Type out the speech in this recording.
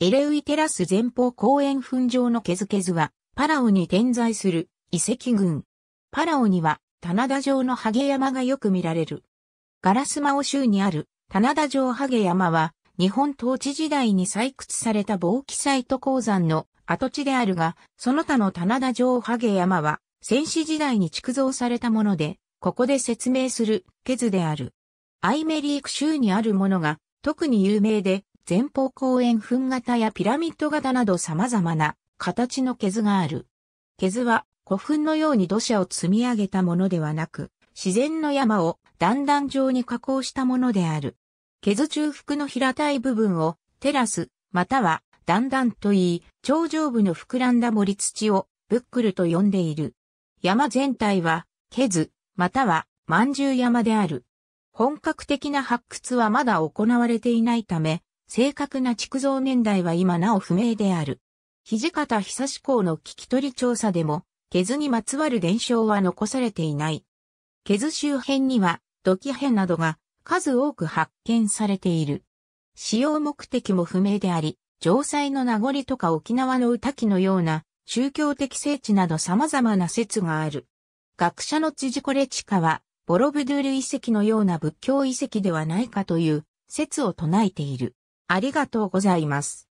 エレウイテラス前方公園墳場のケズケズは、パラオに点在する遺跡群。パラオには、棚田城のハゲ山がよく見られる。ガラスマオ州にある棚田城ハゲ山は、日本統治時代に採掘された防気サイト鉱山の跡地であるが、その他の棚田城ハゲ山は、戦死時代に築造されたもので、ここで説明するケズである。アイメリーク州にあるものが特に有名で、前方後円墳型やピラミッド型など様々な形のケズがある。ケズは古墳のように土砂を積み上げたものではなく、自然の山を段々状に加工したものである。ケズ中腹の平たい部分をテラス、または段々といい、頂上部の膨らんだ盛り土をブックルと呼んでいる。山全体は、ケズ、または、万獣山である。本格的な発掘はまだ行われていないため、正確な築造年代は今なお不明である。土方久志公の聞き取り調査でも、毛図にまつわる伝承は残されていない。毛図周辺には土器片などが数多く発見されている。使用目的も不明であり、城塞の名残とか沖縄の歌記のような宗教的聖地など様々な説がある。学者の辻コレチカは、ボロブドゥール遺跡のような仏教遺跡ではないかという説を唱えている。ありがとうございます。